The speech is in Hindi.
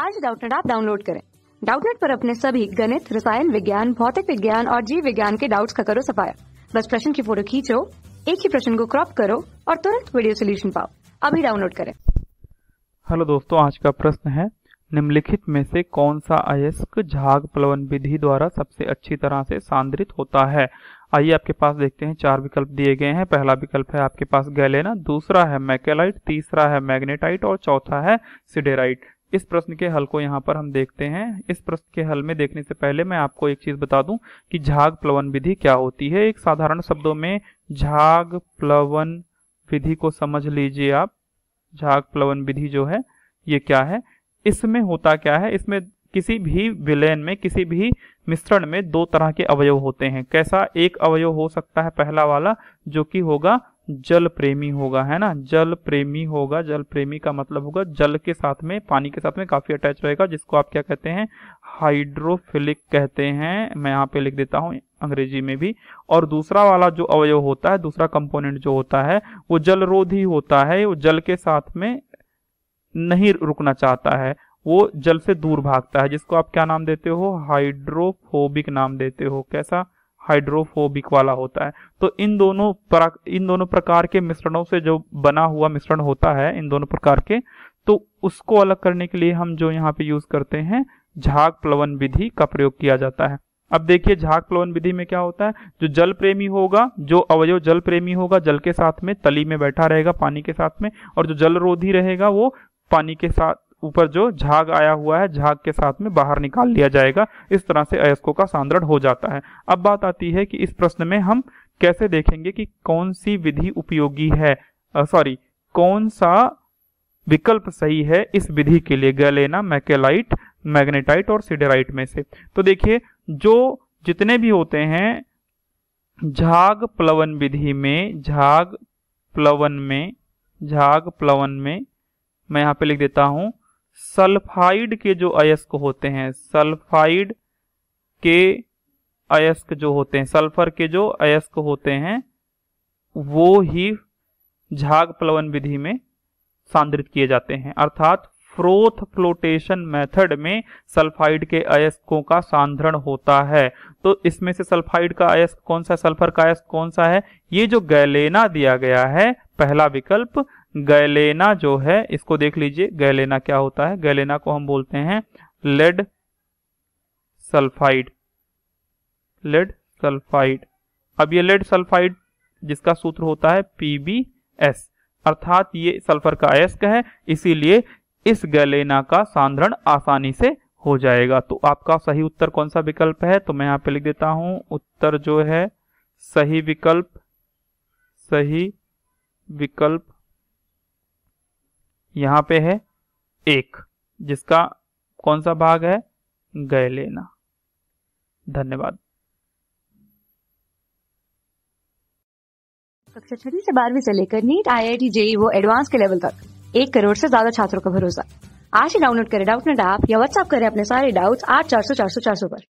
आज डाउटनेट आप डाउनलोड करें डाउटनेट पर अपने सभी गणित रसायन विज्ञान भौतिक विज्ञान और जीव विज्ञान के डाउट्स का करो सफाया बस प्रश्न की फोटो खींचो एक ही प्रश्न को क्रॉप करो और तुरंत वीडियो सोल्यूशन पाओ अभी डाउनलोड करें हेलो दोस्तों आज का प्रश्न है निम्नलिखित में से कौन सा अयस्क झाग प्लवन विधि द्वारा सबसे अच्छी तरह से सांद्रित होता है आइए आपके पास देखते हैं चार विकल्प दिए गए हैं पहला विकल्प है आपके पास गैलेना दूसरा है मैकेलाइट तीसरा है मैग्नेटाइट और चौथा है सिडेराइट इस प्रश्न के हल को यहाँ पर हम देखते हैं इस प्रश्न के हल में देखने से पहले मैं आपको एक चीज बता दूं कि झाग प्लवन विधि क्या होती है एक साधारण शब्दों में झाग प्लवन विधि को समझ लीजिए आप झाग प्लवन विधि जो है ये क्या है इसमें होता क्या है इसमें किसी भी विलयन में किसी भी मिश्रण में दो तरह के अवयव होते हैं कैसा एक अवयव हो सकता है पहला वाला जो कि होगा जल प्रेमी होगा है ना जल प्रेमी होगा जल प्रेमी का मतलब होगा जल के साथ में पानी के साथ में काफी अटैच रहेगा जिसको आप क्या कहते हैं हाइड्रोफिलिक कहते हैं मैं यहाँ पे लिख देता हूँ अंग्रेजी में भी और दूसरा वाला जो अवयव होता है दूसरा कंपोनेंट जो होता है वो जलरोधी होता है वो जल के साथ में नहीं रुकना चाहता है वो जल से दूर भागता है जिसको आप क्या नाम देते हो हाइड्रोफोबिक नाम देते हो कैसा हाइड्रोफोबिक वाला होता है तो इन दोनों इन दोनों प्रकार के मिश्रणों से जो बना हुआ मिश्रण होता है इन दोनों प्रकार के तो उसको अलग करने के लिए हम जो यहाँ पे यूज करते हैं झाग प्लवन विधि का प्रयोग किया जाता है अब देखिए झाग प्लवन विधि में क्या होता है जो जल प्रेमी होगा जो अवयव जल प्रेमी होगा जल के साथ में तली में बैठा रहेगा पानी के साथ में और जो जल रोधी रहेगा वो पानी के साथ ऊपर जो झाग आया हुआ है झाग के साथ में बाहर निकाल लिया जाएगा इस तरह से अयस्कों का सांद्रण हो जाता है अब बात आती है कि इस प्रश्न में हम कैसे देखेंगे कि कौन सी विधि उपयोगी है सॉरी कौन सा विकल्प सही है इस विधि के लिए गलेना मैकेलाइट मैग्नेटाइट और सिडेराइट में से तो देखिए जो जितने भी होते हैं झाग प्लवन विधि में झाग प्लवन में झाग प्लवन में मैं यहाँ पे लिख देता हूँ सल्फाइड के जो अयस्क होते हैं सल्फाइड के अयस्क जो होते हैं सल्फर के जो अयस्क होते हैं वो ही झाग प्लवन विधि में सांद्रित किए जाते हैं अर्थात फ्रोथ फ्लोटेशन मेथड में सल्फाइड के अयस्कों का सांद्रण होता है तो इसमें से सल्फाइड का अयस्क कौन सा सल्फर का अयस्क कौन सा है ये जो गैलेना दिया गया है पहला विकल्प गैलेना जो है इसको देख लीजिए गैलेना क्या होता है गैलेना को हम बोलते हैं लेड सल्फाइड लेड सल्फाइड अब ये लेड सल्फाइड जिसका सूत्र होता है पीबीएस अर्थात ये सल्फर का अयस्क है इसीलिए इस गैलेना का सांद्रण आसानी से हो जाएगा तो आपका सही उत्तर कौन सा विकल्प है तो मैं यहां पे लिख देता हूं उत्तर जो है सही विकल्प सही विकल्प यहाँ पे है एक जिसका कौन सा भाग है गए लेना धन्यवाद कक्षा छठी से बारहवीं से लेकर NEET I I T JEE वो एडवांस के लेवल तक एक करोड़ से ज्यादा छात्रों का भरोसा आज ही डाउनलोड करें डाउट नेट ऐप या व्हाट्सएप करें अपने सारे डाउट्स आठ चार सौ चार सौ चार सौ पर